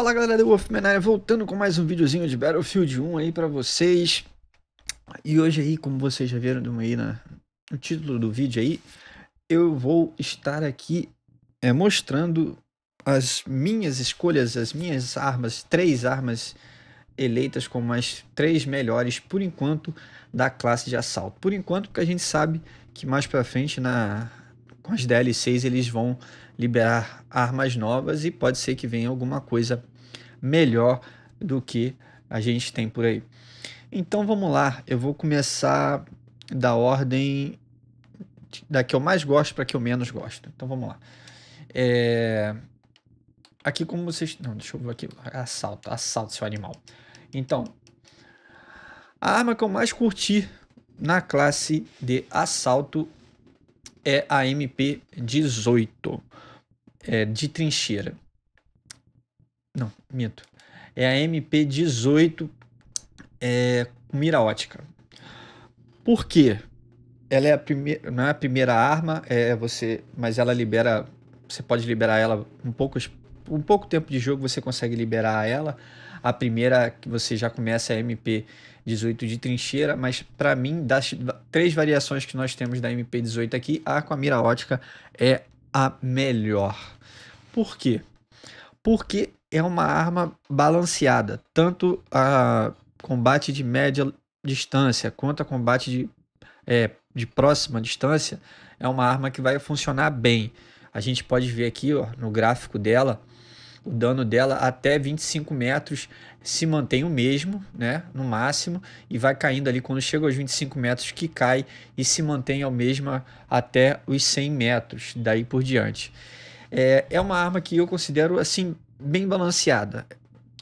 Fala galera do Wolfman voltando com mais um videozinho de Battlefield 1 aí pra vocês. E hoje aí, como vocês já viram aí na, no título do vídeo aí, eu vou estar aqui é, mostrando as minhas escolhas, as minhas armas, três armas eleitas como as três melhores por enquanto da classe de assalto. Por enquanto, porque a gente sabe que mais pra frente na, com as DLCs eles vão liberar armas novas e pode ser que venha alguma coisa melhor do que a gente tem por aí. Então vamos lá, eu vou começar da ordem da que eu mais gosto para que eu menos gosto. Então vamos lá. É... Aqui como vocês. Não, deixa eu ver aqui. Assalto, assalto, seu animal. Então, a arma que eu mais curti na classe de assalto é a MP18 é, de trincheira. Não, mito. É a MP18 é, mira ótica. Por quê? Ela é a primeira, não é a primeira arma, é você, mas ela libera, você pode liberar ela um pouco, um pouco tempo de jogo você consegue liberar ela. A primeira que você já começa é a MP18 de trincheira, mas para mim das três variações que nós temos da MP18 aqui, a com a mira ótica é a melhor. Por quê? Porque é uma arma balanceada, tanto a combate de média distância quanto a combate de, é, de próxima distância, é uma arma que vai funcionar bem. A gente pode ver aqui ó, no gráfico dela, o dano dela até 25 metros se mantém o mesmo, né, no máximo, e vai caindo ali quando chega aos 25 metros que cai e se mantém ao mesmo até os 100 metros, daí por diante. É, é uma arma que eu considero assim bem balanceada.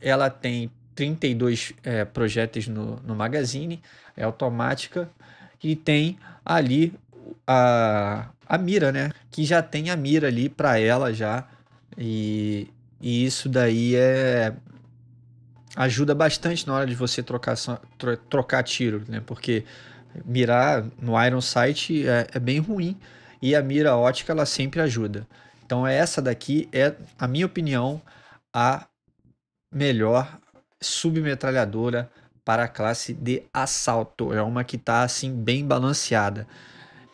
Ela tem 32 é, projéteis no, no magazine, é automática e tem ali a, a mira, né? Que já tem a mira ali para ela já. E, e isso daí é ajuda bastante na hora de você trocar, trocar tiro, né? Porque mirar no Iron Sight é, é, bem ruim e a mira ótica ela sempre ajuda. Então essa daqui é a minha opinião a melhor submetralhadora para a classe de assalto. É uma que está assim bem balanceada.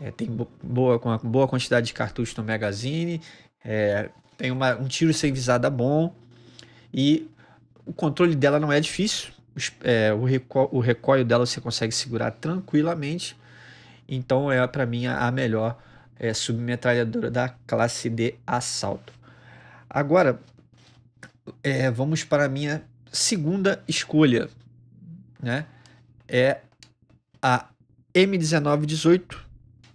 É, tem boa, uma boa quantidade de cartuchos no magazine, é, tem uma, um tiro sem visada bom e o controle dela não é difícil. É, o, reco o recolho dela você consegue segurar tranquilamente. Então é para mim a melhor é, submetralhadora da classe de assalto. Agora, é, vamos para a minha segunda escolha, né? É a M1918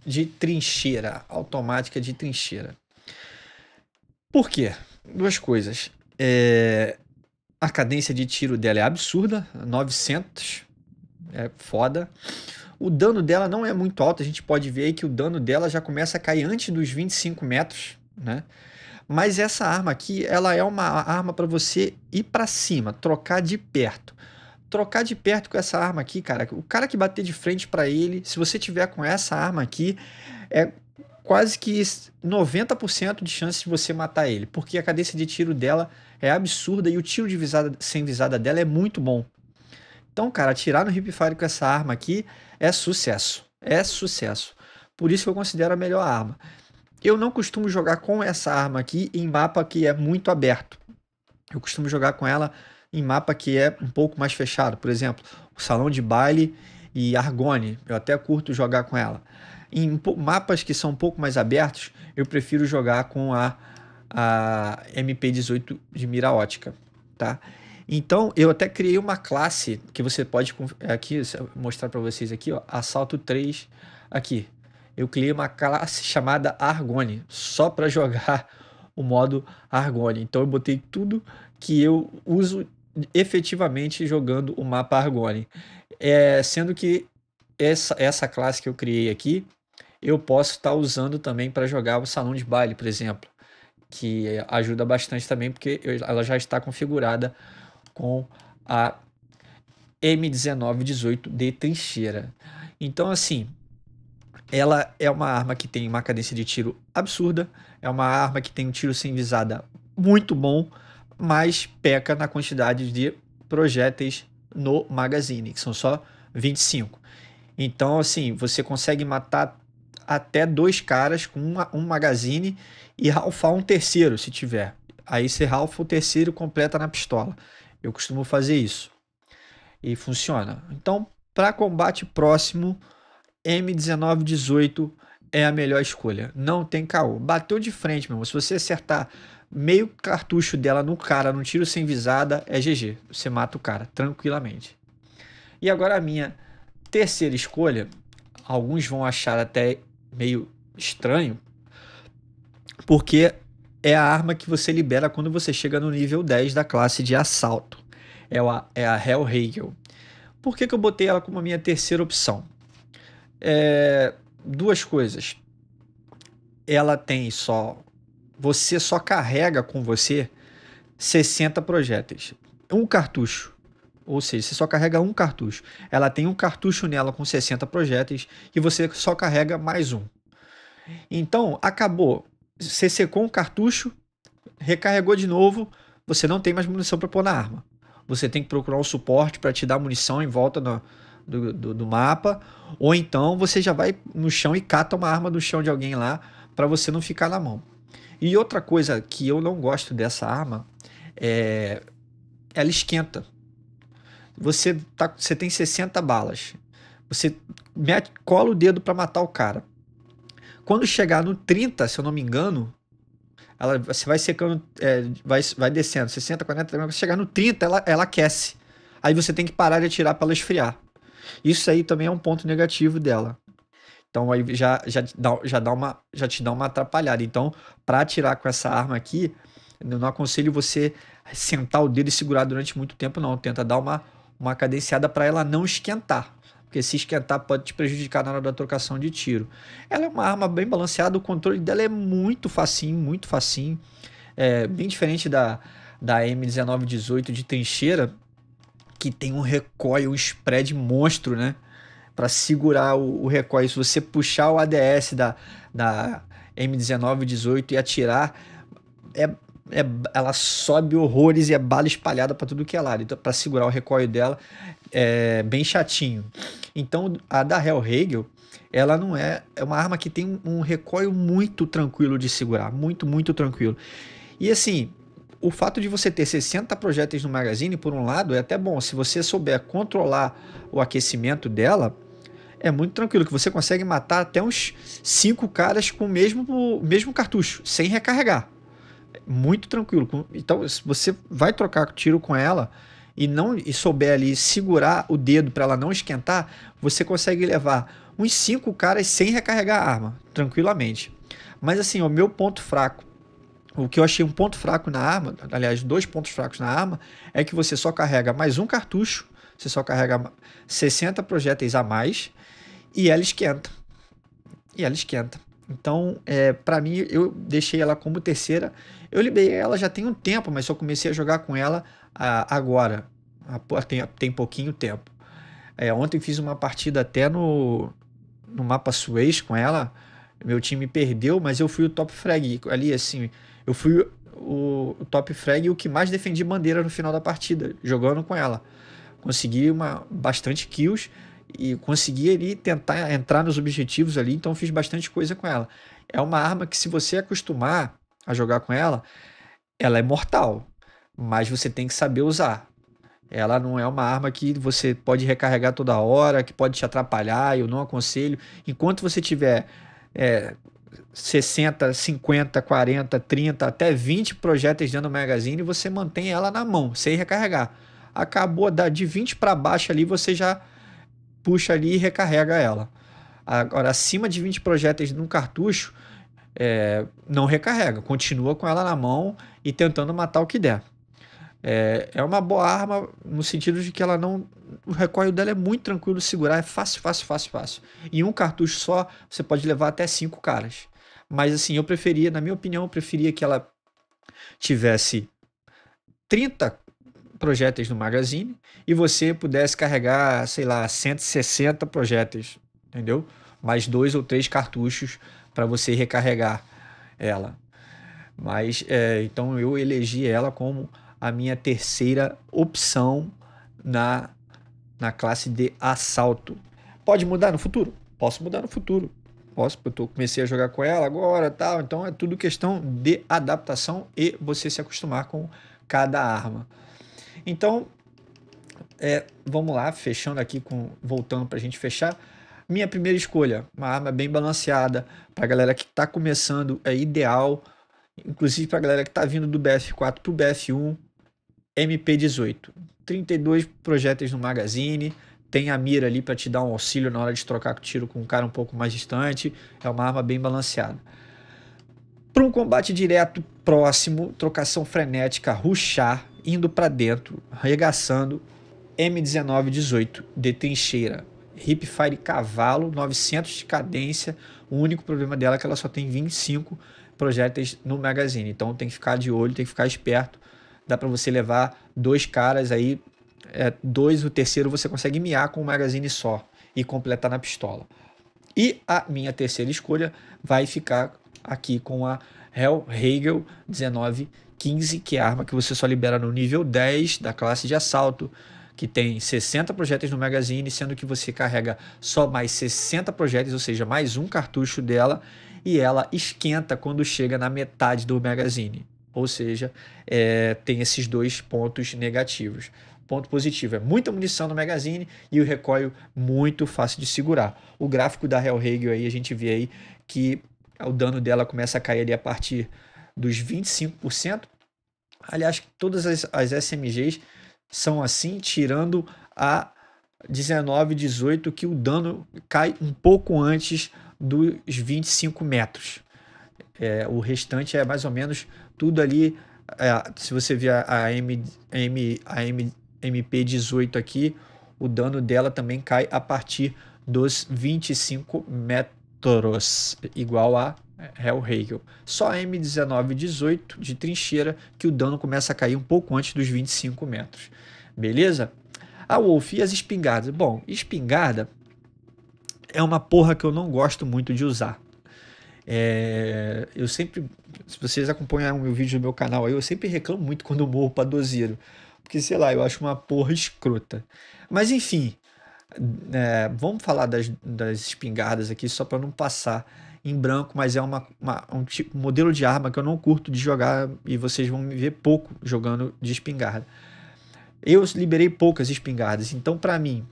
de trincheira, automática de trincheira. Por quê? Duas coisas. É, a cadência de tiro dela é absurda, 900, é foda. O dano dela não é muito alto, a gente pode ver aí que o dano dela já começa a cair antes dos 25 metros, né? Mas essa arma aqui, ela é uma arma para você ir para cima, trocar de perto. Trocar de perto com essa arma aqui, cara. O cara que bater de frente para ele, se você tiver com essa arma aqui, é quase que 90% de chance de você matar ele, porque a cadência de tiro dela é absurda e o tiro de visada sem visada dela é muito bom. Então, cara, atirar no hipfire com essa arma aqui é sucesso. É sucesso. Por isso que eu considero a melhor arma. Eu não costumo jogar com essa arma aqui em mapa que é muito aberto. Eu costumo jogar com ela em mapa que é um pouco mais fechado. Por exemplo, o Salão de Baile e Argone. Eu até curto jogar com ela. Em mapas que são um pouco mais abertos, eu prefiro jogar com a, a MP18 de mira ótica, tá? Então, eu até criei uma classe que você pode é, aqui mostrar para vocês aqui, ó, assalto 3 aqui eu criei uma classe chamada Argone, só para jogar o modo Argone. Então eu botei tudo que eu uso efetivamente jogando o mapa Argone. É, sendo que essa, essa classe que eu criei aqui, eu posso estar tá usando também para jogar o salão de baile, por exemplo, que ajuda bastante também, porque eu, ela já está configurada com a M1918 de trincheira. Então, assim, ela é uma arma que tem uma cadência de tiro absurda, é uma arma que tem um tiro sem visada muito bom, mas peca na quantidade de projéteis no magazine, que são só 25. Então, assim, você consegue matar até dois caras com uma, um magazine e ralfar um terceiro, se tiver. Aí você ralfa o terceiro completa na pistola. Eu costumo fazer isso. E funciona. Então, para combate próximo, M1918 é a melhor escolha. Não tem caô. Bateu de frente, meu irmão. Se você acertar meio cartucho dela no cara, num tiro sem visada, é GG. Você mata o cara tranquilamente. E agora a minha terceira escolha, alguns vão achar até meio estranho, porque é a arma que você libera quando você chega no nível 10 da classe de assalto. É a, é a Hellhagel. Por que, que eu botei ela como a minha terceira opção? É, duas coisas. Ela tem só. Você só carrega com você 60 projéteis. Um cartucho. Ou seja, você só carrega um cartucho. Ela tem um cartucho nela com 60 projéteis e você só carrega mais um. Então, acabou. Você secou um cartucho, recarregou de novo, você não tem mais munição para pôr na arma. Você tem que procurar um suporte para te dar munição em volta na, no do, do, do mapa, ou então você já vai no chão e cata uma arma do chão de alguém lá para você não ficar na mão. E outra coisa que eu não gosto dessa arma é ela esquenta. Você, tá, você tem 60 balas. Você mete, cola o dedo para matar o cara. Quando chegar no 30, se eu não me engano, ela, você vai secando, é, vai, vai descendo, 60, 40, quando chegar no 30, ela, ela aquece. Aí você tem que parar de atirar para ela esfriar. Isso aí também é um ponto negativo dela. Então aí já, já, dá, já, dá uma, já te dá uma atrapalhada. Então, para atirar com essa arma aqui, eu não aconselho você sentar o dedo e segurar durante muito tempo, não. Tenta dar uma, uma cadenciada para ela não esquentar. Porque se esquentar pode te prejudicar na hora da trocação de tiro. Ela é uma arma bem balanceada, o controle dela é muito facinho, muito facinho. É bem diferente da, da M1918 de trincheira, que tem um recoil, um spread monstro, né? Para segurar o, o recoil. Se você puxar o ADS da, da M1918 e atirar, é, é, ela sobe horrores e é bala espalhada para tudo que é lado. Então, para segurar o recoil dela, é bem chatinho. Então, a da Hellhagel, ela não é, é uma arma que tem um, um recoil muito tranquilo de segurar, muito, muito tranquilo. E assim, o fato de você ter 60 projéteis no magazine, por um lado, é até bom. Se você souber controlar o aquecimento dela, é muito tranquilo, que você consegue matar até uns 5 caras com o mesmo, mesmo cartucho, sem recarregar. Muito tranquilo. Então, se você vai trocar tiro com ela e não e souber ali segurar o dedo para ela não esquentar, você consegue levar uns 5 caras sem recarregar a arma, tranquilamente. Mas assim, o meu ponto fraco o que eu achei um ponto fraco na arma, aliás, dois pontos fracos na arma, é que você só carrega mais um cartucho, você só carrega 60 projéteis a mais e ela esquenta. E ela esquenta. Então, é, para mim, eu deixei ela como terceira. Eu liberei ela já tem um tempo, mas só comecei a jogar com ela a, agora. A, tem, tem pouquinho tempo. É, ontem fiz uma partida até no, no mapa Suez com ela. Meu time perdeu, mas eu fui o top frag. Ali, assim, eu fui o, top frag e o que mais defendi bandeira no final da partida, jogando com ela. Consegui uma, bastante kills e consegui ali tentar entrar nos objetivos ali, então fiz bastante coisa com ela. É uma arma que se você acostumar a jogar com ela, ela é mortal, mas você tem que saber usar. Ela não é uma arma que você pode recarregar toda hora, que pode te atrapalhar, eu não aconselho. Enquanto você tiver é, 60, 50, 40, 30, até 20 projéteis dentro do magazine e você mantém ela na mão, sem recarregar. Acabou da, de 20 para baixo ali, você já puxa ali e recarrega ela. Agora, acima de 20 projéteis num cartucho, é, não recarrega, continua com ela na mão e tentando matar o que der. É, é uma boa arma no sentido de que ela não. O recoil dela é muito tranquilo de segurar, é fácil, fácil, fácil, fácil. Em um cartucho só, você pode levar até cinco caras. Mas assim, eu preferia, na minha opinião, eu preferia que ela tivesse 30 projéteis no magazine e você pudesse carregar, sei lá, 160 projéteis, entendeu? Mais dois ou três cartuchos para você recarregar ela. Mas é, então eu elegi ela como a minha terceira opção na, na classe de assalto. Pode mudar no futuro? Posso mudar no futuro. Posso, porque eu comecei a jogar com ela agora tal. Então é tudo questão de adaptação e você se acostumar com cada arma. Então, é, vamos lá, fechando aqui, com, voltando para a gente fechar. Minha primeira escolha, uma arma bem balanceada, para galera que está começando, é ideal. Inclusive para galera que está vindo do BF4 para o BF1, MP18. 32 projéteis no magazine, tem a mira ali para te dar um auxílio na hora de trocar tiro com um cara um pouco mais distante, é uma arma bem balanceada. Para um combate direto próximo, trocação frenética, ruxar, indo para dentro, arregaçando, M1918 de trincheira. Hipfire cavalo, 900 de cadência. O único problema dela é que ela só tem 25 projéteis no magazine. Então tem que ficar de olho, tem que ficar esperto dá para você levar dois caras aí, é, dois, o terceiro você consegue miar com um magazine só e completar na pistola. E a minha terceira escolha vai ficar aqui com a Hell Hegel 1915, que é a arma que você só libera no nível 10 da classe de assalto, que tem 60 projéteis no magazine, sendo que você carrega só mais 60 projéteis, ou seja, mais um cartucho dela, e ela esquenta quando chega na metade do magazine. Ou seja, é, tem esses dois pontos negativos. Ponto positivo é muita munição no magazine e o recoil muito fácil de segurar. O gráfico da Hegel aí a gente vê aí que o dano dela começa a cair ali a partir dos 25%. Aliás, todas as, as SMGs são assim, tirando a 19, 18, que o dano cai um pouco antes dos 25 metros. É, o restante é mais ou menos tudo ali. É, se você ver a, M, a, M, a M, MP18 aqui, o dano dela também cai a partir dos 25 metros, igual a é, Hellhagel. Só a m 1918 de trincheira que o dano começa a cair um pouco antes dos 25 metros. Beleza? A Wolf e as espingardas. Bom, espingarda é uma porra que eu não gosto muito de usar. É, eu sempre, se vocês acompanham o meu vídeo do meu canal eu sempre reclamo muito quando eu morro pra dozeiro. Porque, sei lá, eu acho uma porra escrota. Mas enfim, é, vamos falar das, das espingardas aqui só para não passar em branco, mas é uma, uma, um tipo, modelo de arma que eu não curto de jogar e vocês vão me ver pouco jogando de espingarda. Eu liberei poucas espingardas, então para mim,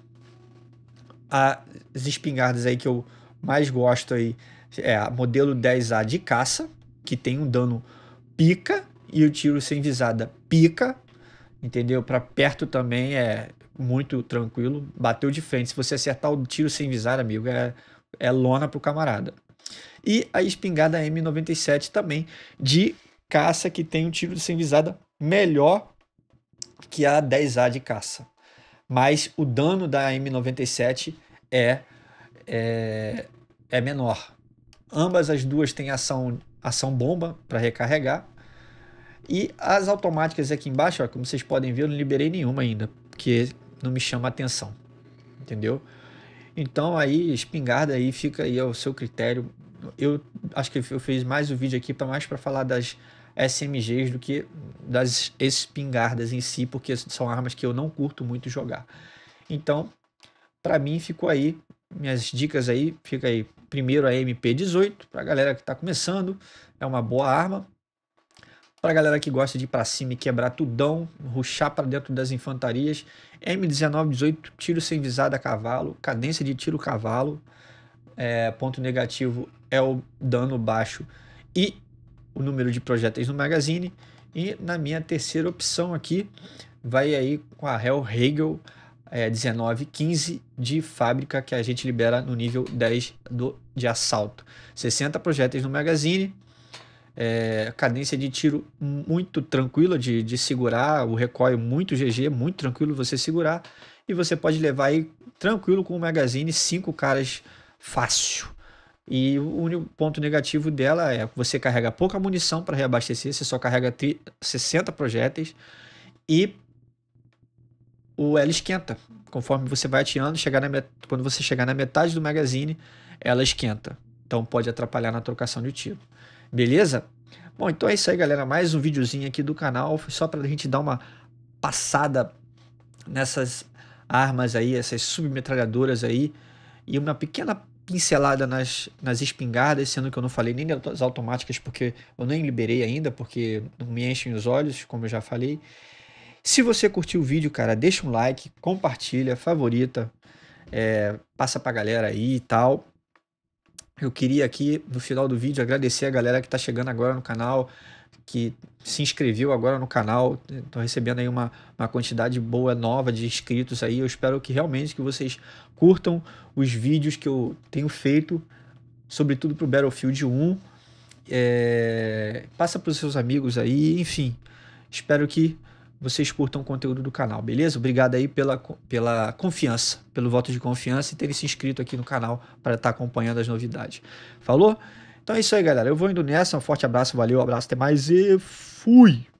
as espingardas aí que eu mais gosto aí é a modelo 10A de caça, que tem um dano pica e o tiro sem visada pica, entendeu? Para perto também é muito tranquilo, bateu de frente. Se você acertar o tiro sem visada, amigo, é, é lona pro camarada. E a espingarda M97 também de caça que tem um tiro sem visada melhor que a 10A de caça. Mas o dano da M97 é, é, é menor. Ambas as duas têm ação, ação bomba para recarregar. E as automáticas aqui embaixo, ó, como vocês podem ver, eu não liberei nenhuma ainda, porque não me chama atenção, entendeu? Então aí, espingarda aí fica aí ao seu critério. Eu acho que eu fiz mais o um vídeo aqui para mais para falar das SMGs do que das espingardas em si, porque são armas que eu não curto muito jogar. Então, para mim ficou aí minhas dicas aí, fica aí primeiro a MP18, para a galera que está começando, é uma boa arma. Para a galera que gosta de ir para cima e quebrar tudão, ruxar para dentro das infantarias, M1918, tiro sem visada a cavalo, cadência de tiro cavalo, é, ponto negativo é o dano baixo e o número de projéteis no magazine. E na minha terceira opção aqui, vai aí com a Hell Hegel, é, 1915 de fábrica que a gente libera no nível 10 do, de assalto. 60 projéteis no magazine, é, cadência de tiro muito tranquila de, de segurar, o recoil muito GG, muito tranquilo você segurar, e você pode levar aí tranquilo com o magazine, cinco caras fácil. E o único ponto negativo dela é você carrega pouca munição para reabastecer, você só carrega 60 projéteis e o, ela esquenta. Conforme você vai atirando chegar na met... quando você chegar na metade do magazine, ela esquenta. Então pode atrapalhar na trocação de tiro. Beleza? Bom, então é isso aí, galera. Mais um videozinho aqui do canal, só para a gente dar uma passada nessas armas aí, essas submetralhadoras aí, e uma pequena pincelada nas, nas espingardas, sendo que eu não falei nem das automáticas, porque eu nem liberei ainda, porque não me enchem os olhos, como eu já falei. Se você curtiu o vídeo, cara, deixa um like, compartilha, favorita, é, passa pra galera aí e tal. Eu queria aqui no final do vídeo agradecer a galera que tá chegando agora no canal, que se inscreveu agora no canal. Tô recebendo aí uma, uma quantidade boa nova de inscritos aí. Eu espero que realmente que vocês curtam os vídeos que eu tenho feito, sobretudo pro Battlefield 1. É, passa pros seus amigos aí, enfim. Espero que vocês curtam o conteúdo do canal, beleza? Obrigado aí pela, pela confiança, pelo voto de confiança e terem se inscrito aqui no canal para estar tá acompanhando as novidades. Falou? Então é isso aí, galera. Eu vou indo nessa. Um forte abraço, valeu, abraço, até mais e fui!